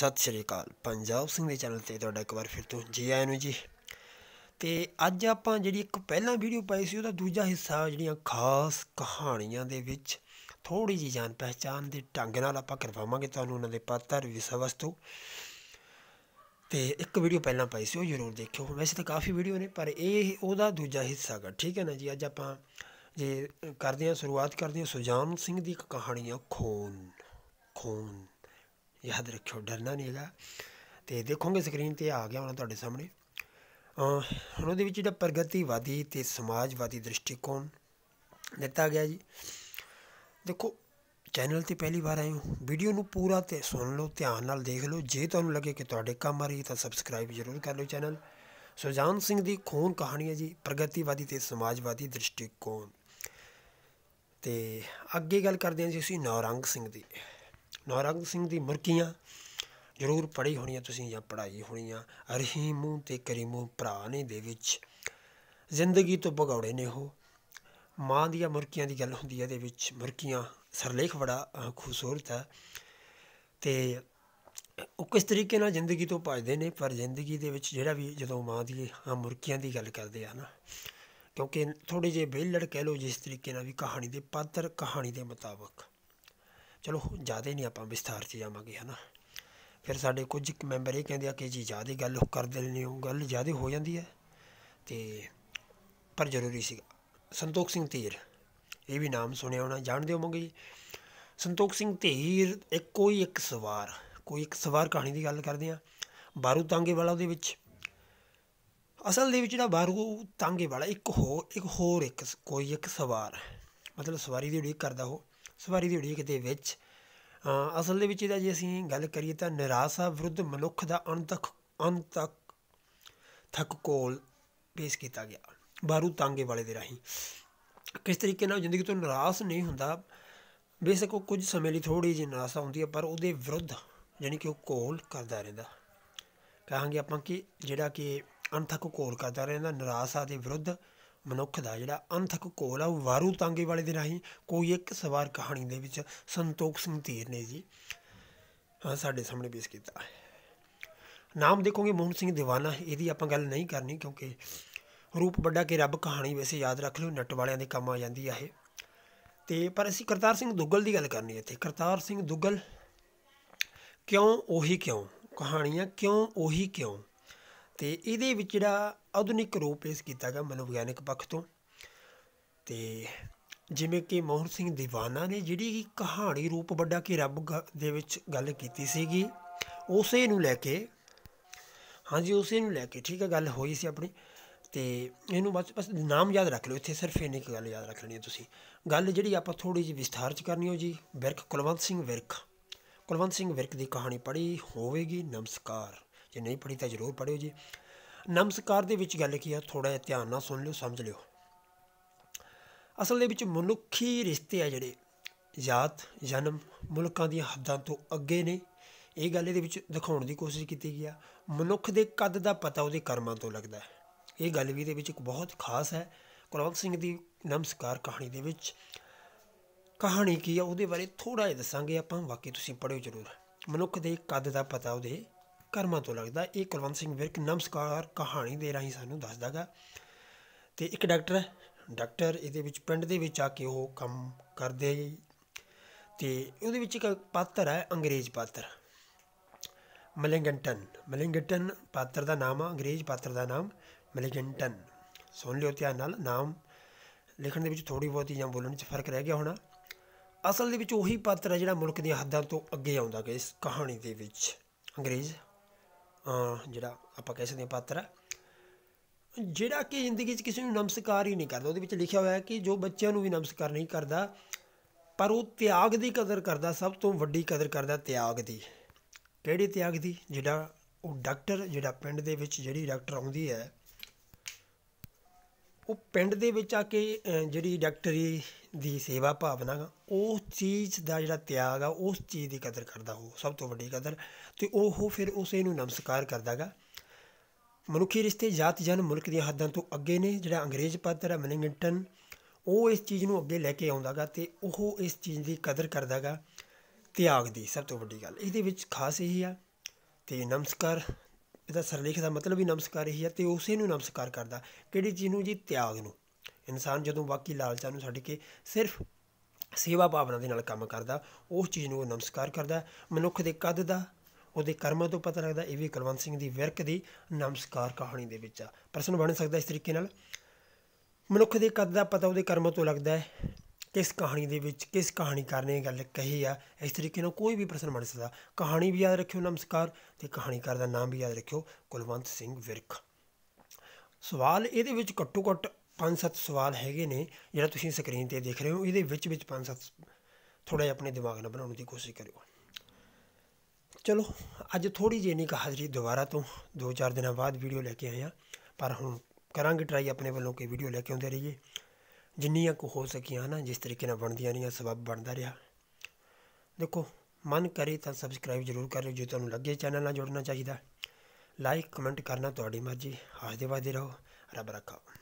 ਸਤਿ ਸ਼੍ਰੀ ਅਕਾਲ ਪੰਜਾਬ ਸਿੰਘ ਦੇ ਚੈਨਲ ਤੇ ਤੁਹਾਡਾ ਇੱਕ ਵਾਰ ਫਿਰ ਤੋਂ ਜੀ ਆਇਆਂ ਨੂੰ ਜੀ ਤੇ ਅੱਜ ਆਪਾਂ ਜਿਹੜੀ ਇੱਕ ਪਹਿਲਾਂ ਵੀਡੀਓ ਪਾਈ ਸੀ ਉਹਦਾ ਦੂਜਾ ਹਿੱਸਾ ਜਿਹੜੀਆਂ ਖਾਸ ਕਹਾਣੀਆਂ ਦੇ ਵਿੱਚ ਥੋੜੀ ਜੀ ਜਾਣ ਪਹਿਚਾਨ ਦੇ ਢੰਗ ਨਾਲ ਆਪਾਂ ਕਰਵਾਵਾਂਗੇ ਤੁਹਾਨੂੰ ਉਹਨਾਂ ਦੇ ਪਾਤਰ ਵਿਸ਼ਾ ਵਸਤੂ ਤੇ ਇੱਕ ਵੀਡੀਓ ਪਹਿਲਾਂ ਪਾਈ ਸੀ ਉਹ ਜ਼ਰੂਰ ਦੇਖਿਓ ਵੈਸੇ ਤਾਂ ਕਾਫੀ ਵੀਡੀਓ ਨੇ ਪਰ ਇਹ ਉਹਦਾ ਦੂਜਾ ਹਿੱਸਾ ਹੈ ਠੀਕ ਹੈ ਨਾ ਜੀ ਅੱਜ ਆਪਾਂ ਜੇ ਕਰਦੇ ਹਾਂ ਸ਼ੁਰੂਆਤ ਕਰਦੇ ਹਾਂ ਸੁਜਾਨ ਸਿੰਘ ਦੀ ਇੱਕ ਕਹਾਣੀ ਆ ਖੂਨ ਖੂਨ ਯਾਦ ਰੱਖਿਓ ਡਰਨਾ ਨਹੀਂ ਹੈਗਾ ਤੇ ਦੇਖੋਗੇ ਸਕਰੀਨ ਤੇ ਆ ਗਿਆ ਹੁਣ ਤੁਹਾਡੇ ਸਾਹਮਣੇ ਹੁਣ ਉਹਦੇ ਵਿੱਚ ਜਿਹੜਾ ਪ੍ਰਗਤੀਵਾਦੀ ਤੇ ਸਮਾਜਵਾਦੀ ਦ੍ਰਿਸ਼ਟੀਕੋਣ ਦਿੱਤਾ ਗਿਆ ਜੀ ਦੇਖੋ ਚੈਨਲ ਤੇ ਪਹਿਲੀ ਵਾਰ ਆਏ ਹੋ ਵੀਡੀਓ ਨੂੰ ਪੂਰਾ ਤੇ ਸੁਣ ਲਓ ਧਿਆਨ ਨਾਲ ਦੇਖ ਲਓ ਜੇ ਤੁਹਾਨੂੰ ਲੱਗੇ ਕਿ ਤੁਹਾਡੇ ਕੰਮ ਆ ਰਹੀ ਤਾਂ ਸਬਸਕ੍ਰਾਈਬ ਜ਼ਰੂਰ ਕਰ ਲਓ ਚੈਨਲ ਸੁਜਾਨ ਸਿੰਘ ਦੀ ਖੂਨ ਕਹਾਣੀ ਹੈ ਜੀ ਪ੍ਰਗਤੀਵਾਦੀ ਤੇ ਸਮਾਜਵਾਦੀ ਦ੍ਰਿਸ਼ਟੀਕੋਣ ਤੇ ਅੱਗੇ ਗੱਲ ਕਰਦੇ ਹਾਂ ਜੀ ਅਸੀਂ ਨੌਰੰਗ ਸਿੰਘ ਦੀ ਨਾਰੰਗ ਸਿੰਘ ਦੀ ਮੁਰਕੀਆਂ ਜ਼ਰੂਰ ਪੜ੍ਹੀ ਹੋਣੀਆਂ ਤੁਸੀਂ ਜਾਂ ਪੜ੍ਹਾਈ ਹੋਣੀਆਂ ਰਹੀਮੂ ਤੇ ਕਰੀਮੂ ਭਰਾ ਨੇ ਦੇ ਵਿੱਚ ਜ਼ਿੰਦਗੀ ਤੋਂ ਭਗੌੜੇ ਨੇ ਉਹ ਮਾਂ ਦੀਆਂ ਮੁਰਕੀਆਂ ਦੀ ਗੱਲ ਹੁੰਦੀ ਹੈ ਦੇ ਵਿੱਚ ਮੁਰਕੀਆਂ ਸਰਲੇਖ ਬੜਾ ਖੂਬਸੂਰਤ ਹੈ ਤੇ ਉਹ ਕਿਸ ਤਰੀਕੇ ਨਾਲ ਜ਼ਿੰਦਗੀ ਤੋਂ ਭੱਜਦੇ ਨੇ ਪਰ ਜ਼ਿੰਦਗੀ ਦੇ ਵਿੱਚ ਜਿਹੜਾ ਵੀ ਜਦੋਂ ਮਾਂ ਦੀ ਮੁਰਕੀਆਂ ਦੀ ਗੱਲ ਕਰਦੇ ਆ ਨਾ ਕਿਉਂਕਿ ਥੋੜੀ ਜਿਹੀ ਬੇਲੜ ਕਹਿ ਲੋ ਜਿਸ ਤਰੀਕੇ ਨਾਲ ਵੀ ਕਹਾਣੀ ਦੇ ਪਾਤਰ ਕਹਾਣੀ ਦੇ ਮੁਤਾਬਕ ਚਲੋ ਜ਼ਿਆਦਾ ਨਹੀਂ ਆਪਾਂ ਵਿਸਥਾਰ 'ਚ ਜਾਵਾਂਗੇ ਹਨਾ ਫਿਰ ਸਾਡੇ ਕੁਝ ਮੈਂਬਰ ਇਹ ਕਹਿੰਦੇ ਆ ਕਿ ਜੀ ਜ਼ਿਆਦਾ ਗੱਲ ਕਰ ਨਹੀਂ ਉਹ ਗੱਲ ਜ਼ਿਆਦਾ ਹੋ ਜਾਂਦੀ ਹੈ ਤੇ ਪਰ ਜ਼ਰੂਰੀ ਸੀ ਸੰਤੋਖ ਸਿੰਘ ਧੀਰ ਇਹ ਵੀ ਨਾਮ ਸੁਣਿਆ ਹੋਣਾ ਜਾਣਦੇ ਹੋਵੋਗੇ ਜੀ ਸੰਤੋਖ ਸਿੰਘ ਧੀਰ ਇੱਕ ਕੋਈ ਇੱਕ ਸਵਾਰ ਕੋਈ ਇੱਕ ਸਵਾਰ ਕਹਾਣੀ ਦੀ ਗੱਲ ਕਰਦੇ ਆ ਬਾਰੂ ਤਾਂਗੇ ਵਾਲਾ ਉਹਦੇ ਵਿੱਚ ਅਸਲ ਦੇ ਵਿੱਚ ਜਿਹੜਾ ਬਾਰੂ ਤਾਂਗੇ ਵਾਲਾ ਇੱਕ ਹੋਰ ਇੱਕ ਹੋਰ ਇੱਕ ਕੋਈ ਇੱਕ ਸਵਾਰ ਮਤਲਬ ਸਵਾਰੀ ਦੀ ਉਡੀਕ ਕਰਦਾ ਉਹ ਸਵਾਰੀ ਦੀ ਉਡੀਕ ਦੇ ਵਿੱਚ ਅਸਲ ਦੇ ਵਿੱਚ ਇਹਦਾ ਜੇ ਅਸੀਂ ਗੱਲ ਕਰੀਏ ਤਾਂ ਨਿਰਾਸ਼ਾ ਵਿਰੁੱਧ ਮਨੁੱਖ ਦਾ ਅੰਤ ਤੱਕ ਥੱਕ ਕੋਲ ਪੇਸ਼ ਕੀਤਾ ਗਿਆ ਬਾਰੂ ਤਾਂਗੇ ਵਾਲੇ ਦੇ ਰਾਹੀਂ ਕਿਸ ਤਰੀਕੇ ਨਾਲ ਜ਼ਿੰਦਗੀ ਤੋਂ ਨਿਰਾਸ਼ ਨਹੀਂ ਹੁੰਦਾ ਬੇਸਕ ਉਹ ਕੁਝ ਸਮੇਂ ਲਈ ਥੋੜੀ ਜਿਹੀ ਨਿਰਾਸ਼ਾ ਹੁੰਦੀ ਹੈ ਪਰ ਉਹਦੇ ਵਿਰੁੱਧ ਯਾਨੀ ਕਿ ਉਹ ਕੋਲ ਕਰਦਾ ਰਹਿੰਦਾ ਕਹਾਂਗੇ ਆਪਾਂ ਕਿ ਜਿਹੜਾ ਕਿ ਤੱਕ ਕੋਲ ਕਰਦਾ ਰਹਿੰਦਾ ਨਿਰਾਸ਼ਾ ਦੇ ਵਿਰੁੱਧ ਮਨੁੱਖ ਦਾ ਜਿਹੜਾ ਅੰਤਕ ਕੋਲ ਆ ਵਾਰੂ ਤਾਂਗੇ ਵਾਲੇ ਦੇ ਰਾਹੀਂ ਕੋਈ ਇੱਕ ਸਵਾਰ ਕਹਾਣੀ ਦੇ ਵਿੱਚ ਸੰਤੋਖ ਸਿੰਘ ਧੀਰ ਨੇ ਜੀ ਸਾਡੇ ਸਾਹਮਣੇ ਪੇਸ਼ ਕੀਤਾ ਨਾਮ ਦੇਖੋਗੇ ਮੋਹਨ ਸਿੰਘ دیਵਾਨਾ ਇਹਦੀ ਆਪਾਂ ਗੱਲ ਨਹੀਂ ਕਰਨੀ ਕਿਉਂਕਿ ਰੂਪ ਵੱਡਾ ਕਿ ਰੱਬ ਕਹਾਣੀ ਵੈਸੇ ਯਾਦ ਰੱਖ ਲਿਓ ਨੱਟ ਵਾਲਿਆਂ ਦੇ ਕੰਮ ਆ ਜਾਂਦੀ ਆ ਇਹ ਤੇ ਪਰ ਅਸੀਂ ਕਰਤਾਰ ਸਿੰਘ ਦੁੱਗਲ ਦੀ ਗੱਲ ਕਰਨੀ ਇੱਥੇ ਕਰਤਾਰ ਸਿੰਘ ਦੁੱਗਲ ਕਿਉਂ ਉਹੀ ਕਿਉਂ ਕਹਾਣੀਆਂ ਕਿਉਂ ਉਹੀ ਕਿਉਂ ਤੇ ਇਹਦੇ ਵਿੱਚ ਜਿਹੜਾ ਆਧੁਨਿਕ ਰੂਪ ਇਸ ਕੀਤਾ ਗਿਆ ਮਨੋਵਿਗਿਆਨਿਕ ਪੱਖ ਤੋਂ ਤੇ ਜਿਵੇਂ ਕਿ ਮੋਹਨ ਸਿੰਘ ਦੀਵਾਨਾ ਨੇ ਜਿਹੜੀ ਕਹਾਣੀ ਰੂਪ ਵੱਡਾ ਕਿ ਰੱਬ ਦੇ ਵਿੱਚ ਗੱਲ ਕੀਤੀ ਸੀਗੀ ਉਸੇ ਨੂੰ ਲੈ ਕੇ ਹਾਂਜੀ ਉਸੇ ਨੂੰ ਲੈ ਕੇ ਠੀਕ ਹੈ ਗੱਲ ਹੋਈ ਸੀ ਆਪਣੀ ਤੇ ਇਹਨੂੰ ਬਸ ਬਸ ਨਾਮ ਯਾਦ ਰੱਖ ਲਓ ਇੱਥੇ ਸਿਰਫ ਇੰਨੀ ਕੁ ਗੱਲ ਯਾਦ ਰੱਖਣੀ ਹੈ ਤੁਸੀਂ ਗੱਲ ਜਿਹੜੀ ਆਪਾਂ ਥੋੜੀ ਜਿਹੀ ਵਿਸਥਾਰ ਚ ਕਰਨੀ ਹੋ ਜੀ ਵਿਰਖ ਕੁਲਵੰਤ ਸਿੰਘ ਵਿਰਖ ਕੁਲਵੰਤ ਸਿੰਘ ਵਿਰਖ ਦੀ ਕਹਾਣੀ ਪੜ੍ਹੀ ਹੋਵੇਗੀ ਨਮਸਕਾਰ ਜੇ ਨਹੀਂ ਪੜੀ ਤਾਂ ਜ਼ਰੂਰ ਪੜਿਓ ਜੀ ਨਮਸਕਾਰ ਦੇ ਵਿੱਚ ਗੱਲ ਕੀ ਆ ਥੋੜਾ ਜਿਹਾ ਧਿਆਨ ਨਾਲ ਸੁਣ ਲਿਓ ਸਮਝ ਲਿਓ ਅਸਲ ਦੇ ਵਿੱਚ ਮਨੁੱਖੀ ਰਿਸ਼ਤੇ ਆ ਜਿਹੜੇ ਜਾਤ ਜਨਮ ਮੁਲਕਾਂ ਦੀਆਂ ਹੱਦਾਂ ਤੋਂ ਅੱਗੇ ਨੇ ਇਹ ਗੱਲ ਇਹਦੇ ਵਿੱਚ ਦਿਖਾਉਣ ਦੀ ਕੋਸ਼ਿਸ਼ ਕੀਤੀ ਗਈ ਆ ਮਨੁੱਖ ਦੇ ਕੱਦ ਦਾ ਪਤਾ ਉਹਦੇ ਕਰਮਾਂ ਤੋਂ ਲੱਗਦਾ ਹੈ ਇਹ ਗੱਲ ਵੀ ਇਹਦੇ ਵਿੱਚ ਇੱਕ ਬਹੁਤ ਖਾਸ ਹੈ ਕੁਲਵੰਤ ਸਿੰਘ ਦੀ ਨਮਸਕਾਰ ਕਹਾਣੀ ਦੇ ਵਿੱਚ ਕਹਾਣੀ ਕੀ ਆ ਉਹਦੇ ਬਾਰੇ ਥੋੜਾ ਜਿਹਾ ਦੱਸਾਂਗੇ ਆਪਾਂ ਵਾਕਈ ਤੁਸੀਂ ਪੜਿਓ ਜ਼ਰੂਰ ਮਨੁੱਖ ਦੇ ਕੱਦ ਦਾ ਪਤਾ ਉਹਦੇ ਕਰਮਾਂ ਤੋਂ ਲੱਗਦਾ ਇਹ ਕੁਲਵੰਤ ਸਿੰਘ ਵਿਰਕ ਨਮਸਕਾਰ ਕਹਾਣੀ ਦੇ ਰਾਹੀਂ ਸਾਨੂੰ ਦੱਸਦਾਗਾ ਤੇ ਇੱਕ ਡਾਕਟਰ ਡਾਕਟਰ ਇਹਦੇ ਵਿੱਚ ਪਿੰਡ ਦੇ ਵਿੱਚ ਆ ਕੇ ਉਹ ਕੰਮ ਕਰਦੇ ਤੇ ਉਹਦੇ ਵਿੱਚ ਇੱਕ ਪਾਤਰ ਹੈ ਅੰਗਰੇਜ਼ ਪਾਤਰ ਮਲਿੰਗਟਨ ਮਲਿੰਗਟਨ ਪਾਤਰ ਦਾ ਨਾਮ ਹੈ ਅੰਗਰੇਜ਼ ਪਾਤਰ ਦਾ ਨਾਮ ਮਲਿੰਗਟਨ ਸੁਣ ਲਿਓ ਧਿਆਨ ਨਾਲ ਨਾਮ ਲਿਖਣ ਦੇ ਵਿੱਚ ਥੋੜੀ ਬਹੁਤੀ ਜਾਂ ਬੋਲਣ 'ਚ ਫਰਕ ਰਹਿ ਗਿਆ ਹੋਣਾ ਅਸਲ ਦੇ ਵਿੱਚ ਉਹੀ ਪਾਤਰ ਹੈ ਜਿਹੜਾ ਮੁਲਕ ਦੀਆਂ ਹੱਦਾਂ ਤੋਂ ਅੱਗੇ ਆਉਂਦਾ ਹੈ ਇਸ ਕਹਾਣੀ ਦੇ ਵਿੱਚ ਅੰਗਰੇਜ਼ ਜਿਹੜਾ ਆਪਾਂ ਕਹਿ ਸਕਦੇ ਹਾਂ ਪਾਤਰ ਹੈ ਜਿਹੜਾ ਕਿ ਜ਼ਿੰਦਗੀ 'ਚ ਕਿਸੇ ਨੂੰ ਨਮਸਕਾਰ ਹੀ ਨਹੀਂ ਕਰਦਾ ਉਹਦੇ ਵਿੱਚ ਲਿਖਿਆ ਹੋਇਆ ਹੈ ਕਿ ਜੋ ਬੱਚਿਆਂ ਨੂੰ ਵੀ ਨਮਸਕਾਰ ਨਹੀਂ ਕਰਦਾ ਪਰ ਉਹ ਤਿਆਗ ਦੀ ਕਦਰ ਕਰਦਾ ਸਭ ਤੋਂ ਵੱਡੀ ਕਦਰ ਕਰਦਾ ਤਿਆਗ ਦੀ ਕਿਹੜੀ ਤਿਆਗ ਦੀ ਜਿਹੜਾ ਉਹ ਡਾਕਟਰ ਜਿਹੜਾ ਪਿੰਡ ਦੇ ਵਿੱਚ ਜਿਹੜੀ ਡਾਕਟਰ ਆਉਂਦੀ ਹੈ ਉਹ ਪਿੰਡ ਦੇ ਵਿੱਚ ਆ ਕੇ ਜਿਹੜੀ ਡਾਕਟਰੀ ਦੀ ਸੇਵਾ ਭਾਵਨਾ ਉਹ ਚੀਜ਼ ਦਾ ਜਿਹੜਾ ਤਿਆਗ ਆ ਉਸ ਚੀਜ਼ ਦੀ ਕਦਰ ਕਰਦਾ ਹੋ ਸਭ ਤੋਂ ਵੱਡੀ ਕਦਰ ਤੇ ਉਹ ਫਿਰ ਉਸੇ ਨੂੰ ਨਮਸਕਾਰ ਕਰਦਾਗਾ ਮਨੁੱਖੀ ਰਿਸ਼ਤੇ ਜਾਤ ਜਨ ਮੁਲਕ ਦੀਆਂ ਹੱਦਾਂ ਤੋਂ ਅੱਗੇ ਨੇ ਜਿਹੜਾ ਅੰਗਰੇਜ਼ ਪਾਤਰ ਹੈ ਮਨਿੰਗਟਨ ਉਹ ਇਸ ਚੀਜ਼ ਨੂੰ ਅੱਗੇ ਲੈ ਕੇ ਆਉਂਦਾਗਾ ਤੇ ਉਹ ਇਸ ਚੀਜ਼ ਦੀ ਕਦਰ ਕਰਦਾਗਾ ਤਿਆਗ ਦੀ ਸਭ ਤੋਂ ਵੱਡੀ ਗੱਲ ਇਹਦੇ ਵਿੱਚ ਖਾਸ ਇਹ ਆ ਤੇ ਨਮਸਕਾਰ ਇਹਦਾ ਸਰਲੇਖ ਦਾ ਮਤਲਬ ਵੀ ਨਮਸਕਾਰ ਹੀ ਆ ਤੇ ਉਸੇ ਨੂੰ ਨਮਸਕਾਰ ਕਰਦਾ ਕਿਹੜੀ ਚੀਜ਼ ਨੂੰ ਜੀ ਤਿਆਗ ਨੂੰ ਇਨਸਾਨ ਜਦੋਂ ਵਾਕੀ ਲਾਲਚਾਂ ਨੂੰ ਛੱਡ ਕੇ ਸਿਰਫ ਸੇਵਾ ਭਾਵਨਾ ਦੇ ਨਾਲ ਕੰਮ ਕਰਦਾ ਉਸ ਚੀਜ਼ ਨੂੰ ਉਹ ਨਮਸਕਾਰ ਕਰਦਾ ਮਨੁੱਖ ਦੇ ਕੱਦ ਦਾ ਉਹਦੇ ਕਰਮਾਂ ਤੋਂ ਪਤਾ ਲੱਗਦਾ ਇਹ ਵੀ ਕੁਲਵੰਤ ਸਿੰਘ ਦੀ ਵਿਰਕ ਦੀ ਨਮਸਕਾਰ ਕਹਾਣੀ ਦੇ ਵਿੱਚ ਆ ਪ੍ਰਸ਼ਨ ਬਣ ਸਕਦਾ ਇਸ ਤਰੀਕੇ ਨਾਲ ਮਨੁੱਖ ਦੇ ਕੱਦ ਦਾ ਪਤਾ ਉਹਦੇ ਕਰਮਾਂ ਤੋਂ ਲੱਗਦਾ ਹੈ ਕਿਸ ਕਹਾਣੀ ਦੇ ਵਿੱਚ ਕਿਸ ਕਹਾਣੀਕਾਰ ਨੇ ਗੱਲ ਕਹੀ ਆ ਇਸ ਤਰੀਕੇ ਨਾਲ ਕੋਈ ਵੀ ਪ੍ਰਸ਼ਨ ਬਣ ਸਕਦਾ ਕਹਾਣੀ ਵੀ ਯਾਦ ਰੱਖਿਓ ਨਮਸਕਾਰ ਤੇ ਕਹਾਣੀਕਾਰ ਦਾ ਨਾਮ ਵੀ ਯਾਦ ਰੱਖਿਓ ਕੁਲਵੰਤ ਸਿੰਘ ਵਿਰਕ ਸਵਾਲ ਇਹਦੇ ਵਿੱਚ ਘੱਟੋ ਘੱਟ ਪੰਜ ਸੱਤ ਸਵਾਲ ਹੈਗੇ ਨੇ ਜਿਹੜਾ ਤੁਸੀਂ ਸਕਰੀਨ ਤੇ ਦੇਖ ਰਹੇ ਹੋ ਇਹਦੇ ਵਿੱਚ ਵਿੱਚ ਪੰਜ ਸੱਤ ਥੋੜਾ ਜਿਹਾ ਆਪਣੇ ਦਿਮਾਗ ਨਾਲ ਬਣਾਉਣ ਦੀ ਕੋਸ਼ਿਸ਼ ਕਰਿਓ ਚਲੋ ਅੱਜ ਥੋੜੀ ਜਿਹੀ ਨਹੀਂ ਹਾਜ਼ਰੀ ਦੁਬਾਰਾ ਤੋਂ 2-4 ਦਿਨਾਂ ਬਾਅਦ ਵੀਡੀਓ ਲੈ ਕੇ ਆਇਆ ਪਰ ਹੁਣ ਕਰਾਂਗੇ ਟਰਾਈ ਆਪਣੇ ਵੱਲੋਂ ਕਿ ਵੀਡੀਓ ਲੈ ਕੇ ਆਉਂਦੇ ਰਹੀਏ ਜਿੰਨੀਆਂ ਕੋ ਹੋ ਸਕੀਆਂ ਨਾ ਜਿਸ ਤਰੀਕੇ ਨਾਲ ਬਣਦੀਆਂ ਨਹੀਂ ਸਬਬ ਬਣਦਾ ਰਿਹਾ ਦੇਖੋ ਮਨ ਕਰੇ ਤਾਂ ਸਬਸਕ੍ਰਾਈਬ ਜ਼ਰੂਰ ਕਰਿਓ ਜੇ ਤੁਹਾਨੂੰ ਲੱਗੇ ਚੈਨਲ ਨਾਲ ਜੁੜਨਾ ਚਾਹੀਦਾ ਲਾਈਕ ਕਮੈਂਟ ਕਰਨਾ ਤੁਹਾਡੀ ਮਰਜ਼ੀ ਹਾਜ਼ਰ ਵਾਦੇ ਰਹੋ ਰੱਬ ਰੱਖਾ